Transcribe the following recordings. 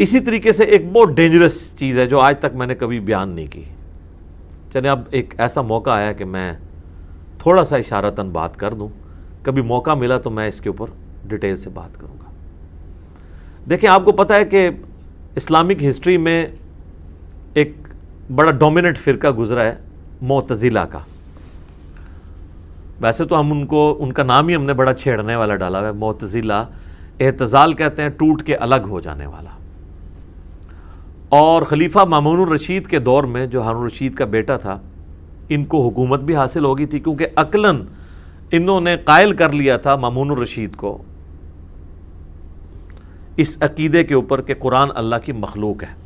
इसी तरीके से एक बहुत डेंजरस चीज़ है जो आज तक मैंने कभी बयान नहीं की चले अब एक ऐसा मौका आया कि मैं थोड़ा सा इशारतन बात कर दूं कभी मौका मिला तो मैं इसके ऊपर डिटेल से बात करूंगा देखिए आपको पता है कि इस्लामिक हिस्ट्री में एक बड़ा डोमिनेंट फ़िरका गुज़रा है मोतज़िला का वैसे तो हम उनको उनका नाम ही हमने बड़ा छेड़ने वाला डाला हुआ है मोतज़िला एहतजाल कहते हैं टूट के अलग हो जाने वाला और खलीफा मामून रशीद के दौर में जो हारून रशीद का बेटा था इनको हुकूमत भी हासिल हो गई थी क्योंकि अकलन इन्होंने कायल कर लिया था मामून रशीद को इस अकीदे के ऊपर कि कुरान अल्लाह की मखलूक है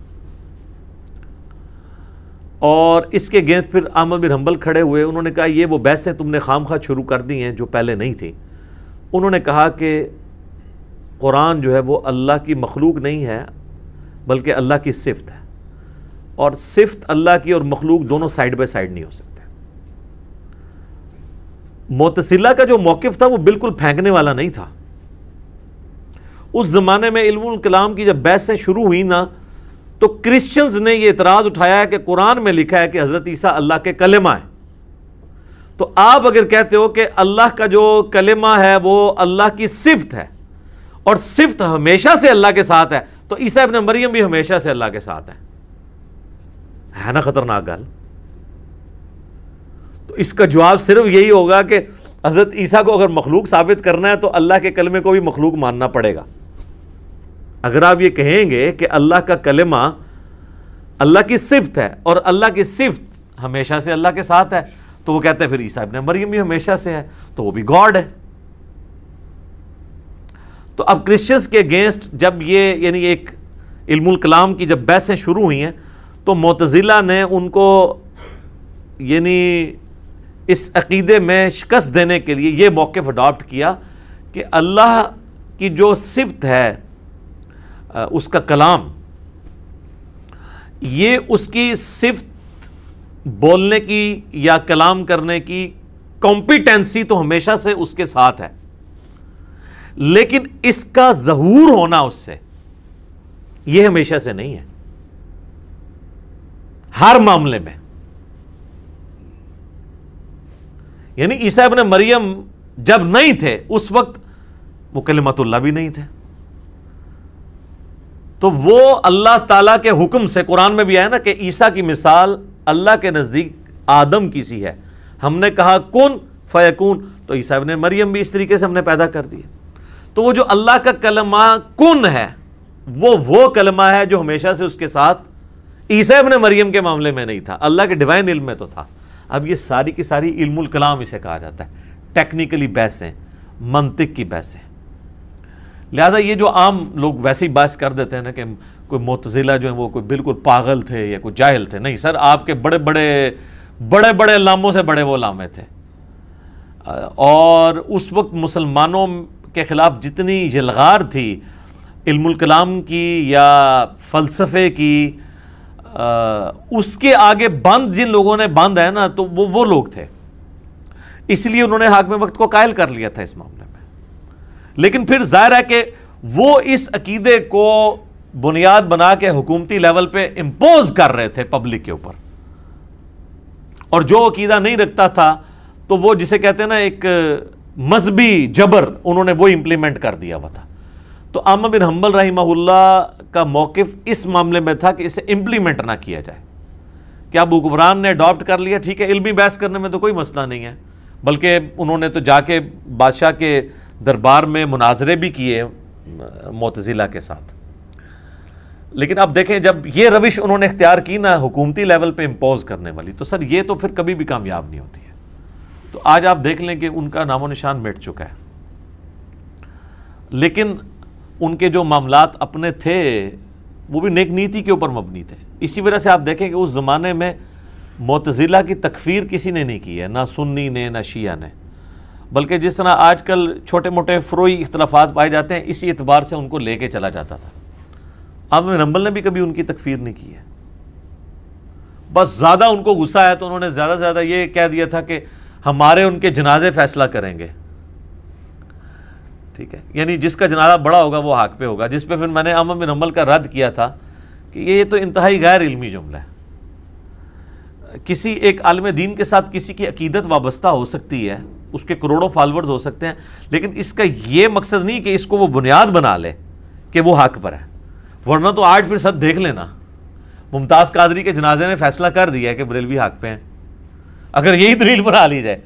और इसके अगेंस्ट फिर आमद बिन हम्बल खड़े हुए उन्होंने कहा ये वो बहसें तुमने खाम खा शुरू कर दी हैं जो पहले नहीं थी उन्होंने कहा कि कुरान जो है वो अल्लाह की मखलूक नहीं है बल्कि अल्लाह की सिफत है और सिफत अल्लाह की और मखलूक दोनों साइड बाई साइड नहीं हो सकते मोतसिला का जो मौकफ था वो बिल्कुल फेंकने वाला नहीं था उस ज़माने में इल्मुल कलाम की जब बहसें शुरू हुई ना तो क्रिश्चियंस ने ये इतराज़ उठाया है कि कुरान में लिखा है कि हज़रत ईसा अल्लाह के कलेमा है तो आप अगर कहते हो कि अल्लाह का जो कलेमा है वो अल्लाह की सिफत है और सिफत हमेशा से अल्लाह के साथ है तो ईसा इबन मरियम भी हमेशा से अल्लाह के साथ है है ना ख़तरनाक गल तो इसका जवाब सिर्फ यही होगा कि हज़रत ईसा को अगर मखलूक साबित करना है तो अल्लाह के कलमे को भी मखलूक मानना पड़ेगा अगर आप ये कहेंगे कि अल्लाह का कलमा अल्लाह की सिफत है और अल्लाह की सिफ्त हमेशा से अल्लाह के साथ है तो वो कहते हैं फिर ईसा इबन मरियम भी हमेशा से है तो वो भी गॉड है तो अब क्रिश्चियंस के अगेंस्ट जब ये यानी एक इल्मुल कलाम की जब बहसें शुरू हुई हैं तो मोतज़िला ने उनको यानी इस अकीदे में शिकस्त देने के लिए ये मौक़ अडॉप्ट किया कि अल्लाह की जो सिफत है उसका कलाम ये उसकी सिफत बोलने की या कलाम करने की कॉम्पिटेंसी तो हमेशा से उसके साथ है लेकिन इसका जहूर होना उससे यह हमेशा से नहीं है हर मामले में यानी ईसा अपने मरियम जब नहीं थे उस वक्त वो कलिमतुल्ला भी नहीं थे तो वो अल्लाह ताला के हुक्म से कुरान में भी आया ना कि ईसा की मिसाल अल्लाह के नज़दीक आदम की सी है हमने कहा कौन फयकून तो ईसा ने मरियम भी इस तरीके से हमने पैदा कर दिया तो वो जो अल्लाह का कलमा कुन है वो वो कलमा है जो हमेशा से उसके साथ ईसा अपने मरियम के मामले में नहीं था अल्लाह के डिवाइन इल्म में तो था अब ये सारी की सारी इल्मुल कलाम इसे कहा जाता है टेक्निकली बहस है मंतिक की बहस है लिहाजा ये जो आम लोग वैसे ही बहस कर देते हैं ना कि कोई मोतजिला जो है वो कोई बिल्कुल पागल थे या कोई जाहिल थे नहीं सर आपके बड़े बड़े बड़े बड़े लामों से बड़े वो लामे थे और उस वक्त मुसलमानों के ख़िलाफ़ जितनी यलगार थी इल्मुलकलाम की या फ़लसफ़े की आ, उसके आगे बंद जिन लोगों ने बंद है ना तो वो वो लोग थे इसलिए उन्होंने हाकम वक्त को कायल कर लिया था इस मामले में लेकिन फिर ज़ाहिर है कि वो इस अकीदे को बुनियाद बना के हुकूमती लेवल पे इम्पोज कर रहे थे पब्लिक के ऊपर और जो अकीदा नहीं रखता था तो वो जिसे कहते हैं ना एक मजहबी जबर उन्होंने वो इम्प्लीमेंट कर दिया हुआ था तो आमा बिन हम्बल रहीमहुल्ला का मौकफ इस मामले में था कि इसे इम्प्लीमेंट ना किया जाए क्या अब हुक्मरान ने अडॉप्ट कर लिया ठीक है इल्मी बहस करने में तो कोई मसला नहीं है बल्कि उन्होंने तो जाके बादशाह के दरबार में मुनाजरे भी किए मोतजिला के साथ लेकिन अब देखें जब ये रविश उन्होंने इख्तियार की ना हुकूमती लेवल पर इम्पोज करने वाली तो सर ये तो फिर कभी भी कामयाब नहीं होती है तो आज आप देख लें कि उनका नामो निशान मिट चुका है लेकिन उनके जो मामला अपने थे वो भी नेक नीति के ऊपर मबनी थे इसी वजह से आप देखें कि उस ज़माने में मोतजिला की तकफीर किसी ने नहीं की है ना सुन्नी ने ना शिया ने बल्कि जिस तरह आजकल छोटे मोटे फ्रोई इख्तलाफात पाए जाते हैं इसी एतबार से उनको लेके चला जाता था अब रंबल ने भी कभी उनकी तकफीर नहीं की है बस ज़्यादा उनको गुस्सा आया तो उन्होंने ज़्यादा से ज़्यादा ये कह दिया था कि हमारे उनके जनाजे फैसला करेंगे ठीक है यानी जिसका जनाजा बड़ा होगा वो हाक पे होगा जिस पे फिर मैंने अमन बिन अमल का रद्द किया था कि ये तो इंतहाई गैर इल्मी जुमला है किसी एक आलम दीन के साथ किसी की अकीदत वाबस्ता हो सकती है उसके करोड़ों फॉलोअर्स हो सकते हैं लेकिन इसका ये मकसद नहीं कि इसको वो बुनियाद बना ले कि वो हक पर है वरना तो आठ फिर सब देख लेना मुमताज़ कादरी के जनाजे ने फैसला कर दिया है कि बरेलवी हक पे हैं अगर यही दलील बना ली जाए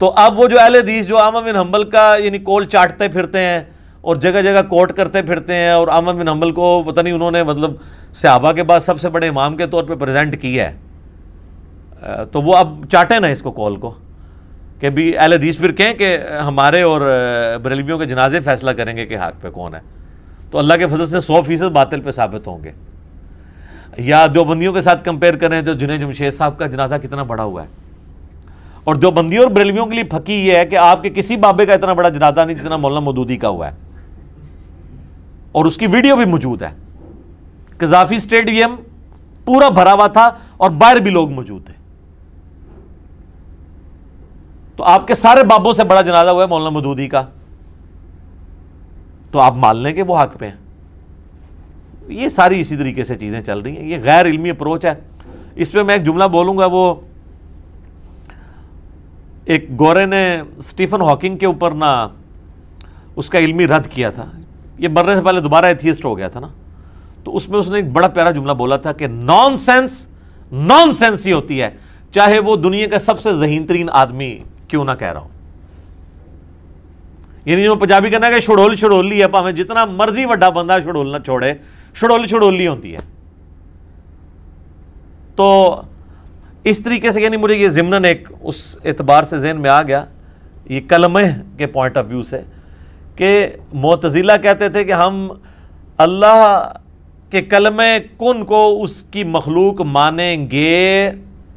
तो अब वो जो अहले हदीस जो आमा बिन हम्बल का यानी कोल चाटते फिरते हैं और जगह जगह कोट करते फिरते हैं और आमा बिन हम्बल को पता नहीं उन्होंने मतलब सहाबा के बाद सबसे बड़े इमाम के तौर पर प्रेजेंट किया है तो वो अब चाटे ना इसको कॉल को कि भी अहल हदीस फिर कहें कि हमारे और बरेलवियों के जनाजे फैसला करेंगे कि हाक पे कौन है तो अल्लाह के फजल से सौ फीसद बातिल पर साबित होंगे या दोबंदियों के साथ कंपेयर करें तो जुने जमशेद साहब का जनाजा कितना बड़ा हुआ है और देवबंदियों और बरेलवियों के लिए फकी यह है कि आपके किसी बाबे का इतना बड़ा जनादा नहीं जितना मौलाना मदूदी का हुआ है और उसकी वीडियो भी मौजूद है कजाफी स्टेडियम पूरा भरा हुआ था और बाहर भी लोग मौजूद थे तो आपके सारे बाबों से बड़ा जनाजा हुआ है मौलाना मदूदी का तो आप मान लें कि वो हक पे हैं ये सारी इसी तरीके से चीज़ें चल रही हैं ये गैर इल्मी अप्रोच है इस पर मैं एक जुमला बोलूंगा वो एक गोरे ने स्टीफन हॉकिंग के ऊपर ना उसका इल्मी रद्द किया था ये मरने से पहले दोबारा एथियस्ट हो गया था ना तो उसमें उसने एक बड़ा प्यारा जुमला बोला था कि नॉन सेंस नॉन सेंस ही होती है चाहे वो दुनिया का सबसे जहीन तरीन आदमी क्यों ना कह रहा हो यानी जो पंजाबी कहना कि छड़ोल छड़ोली है भावें जितना मर्जी व्डा बंदा छड़ोलना छोड़े छड़ोल छड़ोली होती है तो इस तरीके से यानी मुझे ये ज़िमनन एक उस एतबार से जहन में आ गया ये कलम के पॉइंट ऑफ व्यू से कि मतज़ीला कहते थे कि हम अल्लाह के कलम कन को उसकी मखलूक मानेंगे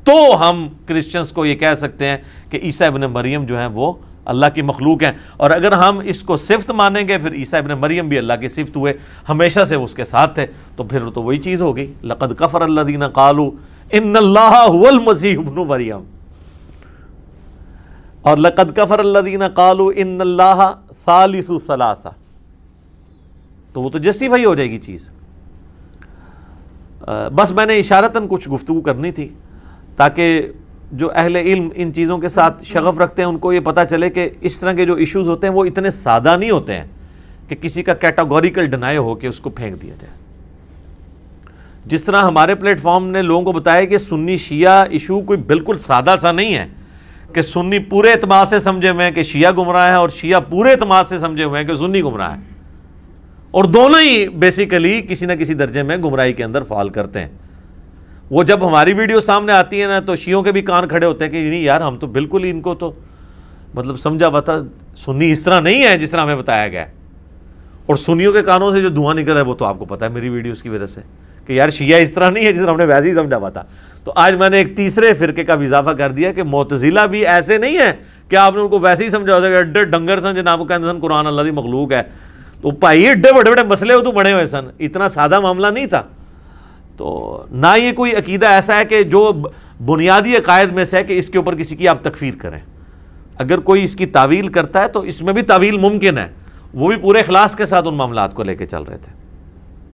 तो हम क्रिश्चन्स को ये कह सकते हैं कि ईसा इबन मरियम जो हैं वो अल्लाह की मखलूक हैं और अगर हम इसको सिफ्त मानेंगे फिर ईसा इबन मरियम भी अल्लाह की सिफ्त हुए हमेशा से उसके साथ थे तो फिर तो वही चीज़ होगी लक़द कफ़र अल्लादीन कालू तो वो तो जस्टिफाई हो जाएगी चीज़ बस मैंने इशारता कुछ गुफ्तु करनी थी ताकि जो अहल इल्म इन चीज़ों के साथ शगफ़ रखते हैं उनको यह पता चले कि इस तरह के जो इशूज होते हैं वो इतने सादा नहीं होते हैं कि किसी का कैटागोरिकल डिनाई हो उसको फेंक दिया जाए जिस तरह हमारे प्लेटफॉर्म ने लोगों को बताया कि सुन्नी शिया इशू कोई बिल्कुल सादा सा नहीं है कि सुन्नी पूरे अतमाद से समझे हुए हैं कि शिया गुमराह है और शिया पूरे अतमाद से समझे हुए हैं कि सुन्नी गुमराह है और दोनों ही बेसिकली किसी ना किसी दर्जे में गुमराही के अंदर फॉल करते हैं वो जब हमारी वीडियो सामने आती है ना तो शियों के भी कान खड़े होते हैं कि नहीं यार हम तो बिल्कुल ही इनको तो मतलब समझा बता सुन्नी इस तरह नहीं है जिस तरह हमें बताया गया और सुनियों के कानों से जो धुआं निकल रहा है वो तो आपको पता है मेरी वीडियोज़ की वजह से कि यार शिया इस तरह नहीं है जिस तरह हमने वैसे ही समझा हुआ था तो आज मैंने एक तीसरे फिरके का भी इजाफा कर दिया कि मोतजिला भी ऐसे नहीं है कि आपने उनको वैसे ही समझा होता एड्डे डंगर सन जनाब कहते सन कुरान अल्लाह की मखलूक है तो भाई एड्डे बड़े बड़े मसले हो तो बने हुए सन इतना सादा मामला नहीं था तो ना ये कोई अकीदा ऐसा है कि जो बुनियादी अकायद में से है कि इसके ऊपर किसी की आप तकफीर करें अगर कोई इसकी तावील करता है तो इसमें भी तावील मुमकिन है वो भी पूरे अखलास के साथ उन मामला को लेकर चल रहे थे